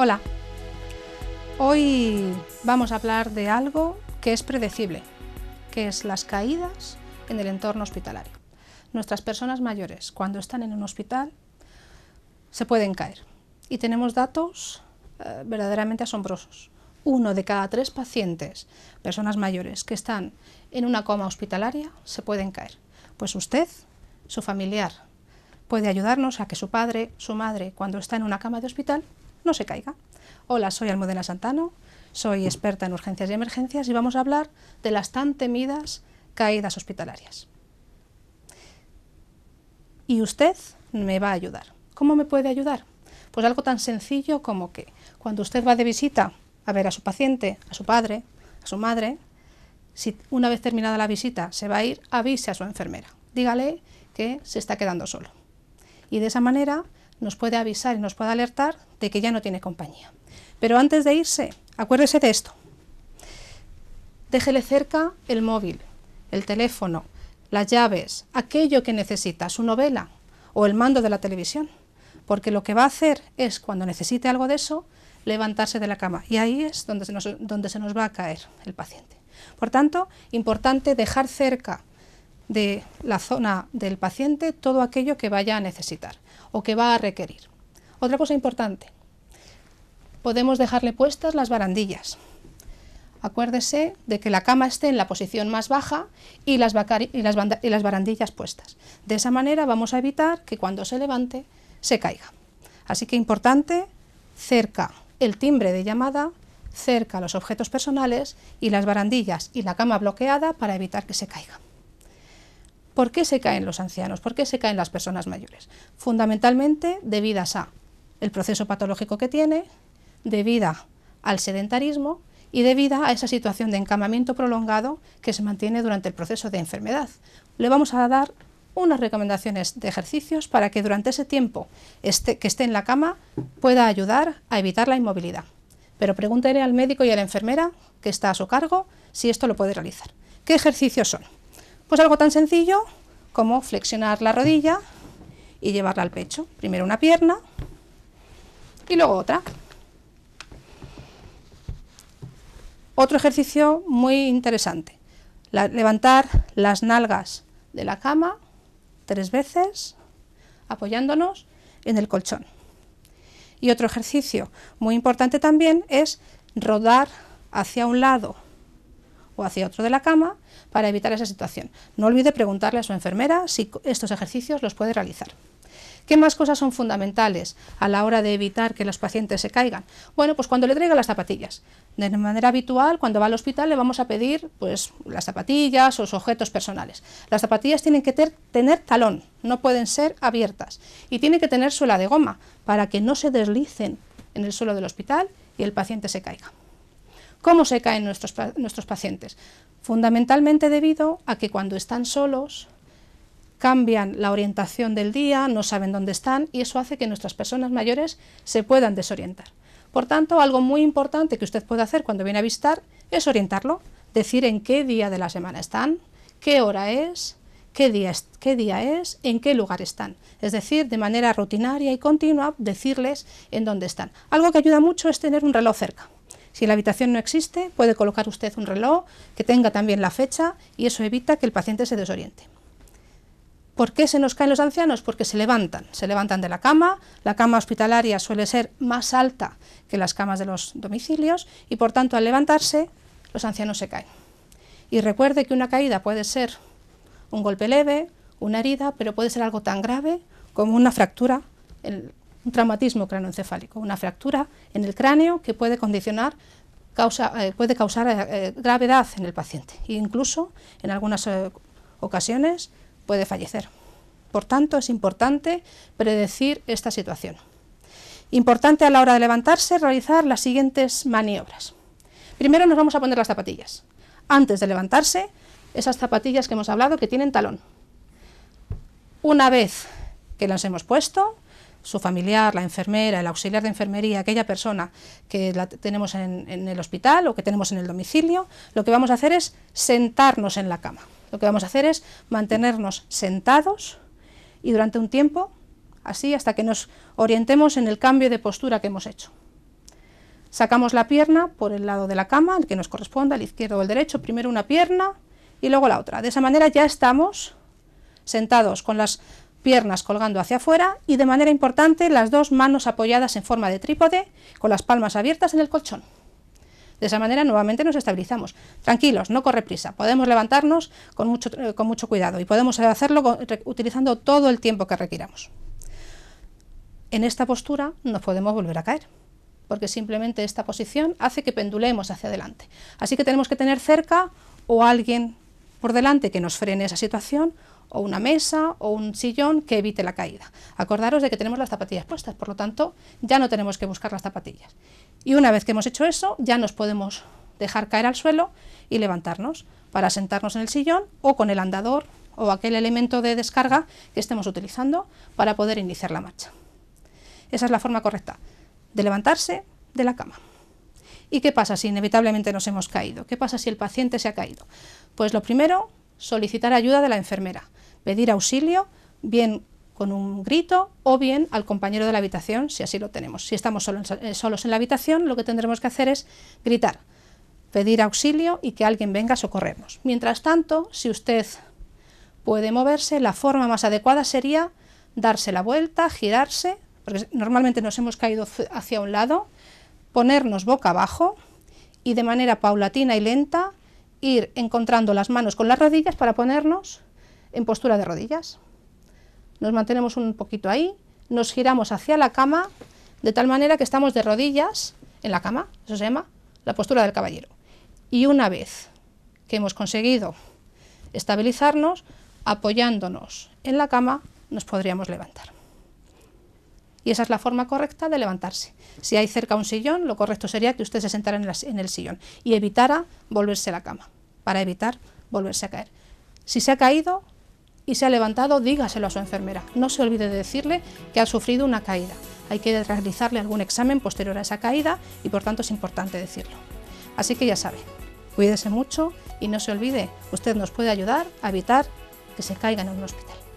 Hola, hoy vamos a hablar de algo que es predecible, que es las caídas en el entorno hospitalario. Nuestras personas mayores, cuando están en un hospital, se pueden caer. Y tenemos datos eh, verdaderamente asombrosos. Uno de cada tres pacientes, personas mayores, que están en una coma hospitalaria, se pueden caer. Pues usted, su familiar, puede ayudarnos a que su padre, su madre, cuando está en una cama de hospital, no se caiga. Hola, soy Almudena Santano, soy experta en urgencias y emergencias y vamos a hablar de las tan temidas caídas hospitalarias. Y usted me va a ayudar. ¿Cómo me puede ayudar? Pues algo tan sencillo como que cuando usted va de visita a ver a su paciente, a su padre, a su madre, si una vez terminada la visita se va a ir, avise a su enfermera. Dígale que se está quedando solo. Y de esa manera nos puede avisar y nos puede alertar de que ya no tiene compañía. Pero antes de irse, acuérdese de esto. Déjele cerca el móvil, el teléfono, las llaves, aquello que necesita, su novela o el mando de la televisión. Porque lo que va a hacer es, cuando necesite algo de eso, levantarse de la cama. Y ahí es donde se nos, donde se nos va a caer el paciente. Por tanto, importante dejar cerca de la zona del paciente todo aquello que vaya a necesitar o que va a requerir. Otra cosa importante, podemos dejarle puestas las barandillas. Acuérdese de que la cama esté en la posición más baja y las, barandillas puestas. De esa manera vamos a evitar que cuando se levante se caiga. Así que importante, cerca el timbre de llamada, cerca los objetos personales y las barandillas y la cama bloqueada para evitar que se caiga. ¿Por qué se caen los ancianos? ¿Por qué se caen las personas mayores? Fundamentalmente debidas a el proceso patológico que tiene, debida al sedentarismo y debida a esa situación de encamamiento prolongado que se mantiene durante el proceso de enfermedad. Le vamos a dar unas recomendaciones de ejercicios para que durante ese tiempo que esté en la cama pueda ayudar a evitar la inmovilidad. Pero pregúntele al médico y a la enfermera que está a su cargo si esto lo puede realizar. ¿Qué ejercicios son? Pues algo tan sencillo como flexionar la rodilla y llevarla al pecho. Primero una pierna y luego otra. Otro ejercicio muy interesante. levantar las nalgas de la cama tres veces apoyándonos en el colchón. Y otro ejercicio muy importante también es rodar hacia un lado o hacia otro de la cama para evitar esa situación. No olvide preguntarle a su enfermera si estos ejercicios los puede realizar. ¿Qué más cosas son fundamentales a la hora de evitar que los pacientes se caigan? Bueno, pues cuando le traiga las zapatillas. De manera habitual, cuando va al hospital le vamos a pedir pues, las zapatillas o los objetos personales. Las zapatillas tienen que tener talón, no pueden ser abiertas. Y tienen que tener suela de goma para que no se deslicen en el suelo del hospital y el paciente se caiga. ¿Cómo se caen nuestros, nuestros pacientes? Fundamentalmente debido a que cuando están solos cambian la orientación del día, no saben dónde están y eso hace que nuestras personas mayores se puedan desorientar. Por tanto, algo muy importante que usted puede hacer cuando viene a visitar es orientarlo, decir en qué día de la semana están, qué hora es, qué día es, qué día es, en qué lugar están. Es decir, de manera rutinaria y continua, decirles en dónde están. Algo que ayuda mucho es tener un reloj cerca. Si la habitación no existe, puede colocar usted un reloj que tenga también la fecha y eso evita que el paciente se desoriente. ¿Por qué se nos caen los ancianos? Porque se levantan, se levantan de la cama, la cama hospitalaria suele ser más alta que las camas de los domicilios y por tanto al levantarse los ancianos se caen. Y recuerde que una caída puede ser un golpe leve, una herida, pero puede ser algo tan grave como una fractura un traumatismo cranoencefálico, una fractura en el cráneo que puede condicionar causa, eh, puede causar eh, gravedad en el paciente e incluso en algunas eh, ocasiones puede fallecer. Por tanto, es importante predecir esta situación. Importante a la hora de levantarse realizar las siguientes maniobras. Primero nos vamos a poner las zapatillas. Antes de levantarse, esas zapatillas que hemos hablado que tienen talón. Una vez que las hemos puesto, su familiar, la enfermera, el auxiliar de enfermería, aquella persona que la tenemos en, en el hospital o que tenemos en el domicilio, lo que vamos a hacer es sentarnos en la cama. Lo que vamos a hacer es mantenernos sentados y durante un tiempo, así hasta que nos orientemos en el cambio de postura que hemos hecho. Sacamos la pierna por el lado de la cama, el que nos corresponda, el izquierdo o el derecho, primero una pierna y luego la otra. De esa manera ya estamos sentados con las piernas colgando hacia afuera y de manera importante las dos manos apoyadas en forma de trípode con las palmas abiertas en el colchón. De esa manera nuevamente nos estabilizamos. Tranquilos, no corre prisa. Podemos levantarnos con mucho, eh, cuidado y podemos hacerlo utilizando todo el tiempo que requiramos. En esta postura no podemos volver a caer porque simplemente esta posición hace que pendulemos hacia adelante. Así que tenemos que tener cerca o alguien por delante que nos frene esa situación o una mesa o un sillón que evite la caída. Acordaros de que tenemos las zapatillas puestas, por lo tanto ya no tenemos que buscar las zapatillas. Y una vez que hemos hecho eso, ya nos podemos dejar caer al suelo y levantarnos para sentarnos en el sillón o con el andador o aquel elemento de descarga que estemos utilizando para poder iniciar la marcha. Esa es la forma correcta de levantarse de la cama. ¿Y qué pasa si inevitablemente nos hemos caído? ¿Qué pasa si el paciente se ha caído? Pues lo primero, solicitar ayuda de la enfermera pedir auxilio, bien con un grito o bien al compañero de la habitación, si así lo tenemos. Si estamos eh, solos, en la habitación, lo que tendremos que hacer es gritar, pedir auxilio y que alguien venga a socorrernos. Mientras tanto, si usted puede moverse, la forma más adecuada sería darse la vuelta, girarse, porque normalmente nos hemos caído hacia un lado, ponernos boca abajo y de manera paulatina y lenta ir encontrando las manos con las rodillas para ponernos en postura de rodillas. Nos mantenemos un poquito ahí, nos giramos hacia la cama, de tal manera que estamos de rodillas en la cama, eso se llama la postura del caballero. Y una vez que hemos conseguido estabilizarnos, apoyándonos en la cama, nos podríamos levantar. Y esa es la forma correcta de levantarse. Si hay cerca un sillón, lo correcto sería que usted se sentara en, el sillón y evitara volverse a la cama, para evitar volverse a caer. Si se ha caído, y se ha levantado, dígaselo a su enfermera. No se olvide de decirle que ha sufrido una caída. Hay que realizarle algún examen posterior a esa caída y por tanto es importante decirlo. Así que ya sabe, cuídese mucho y no se olvide, usted nos puede ayudar a evitar que se caiga en un hospital.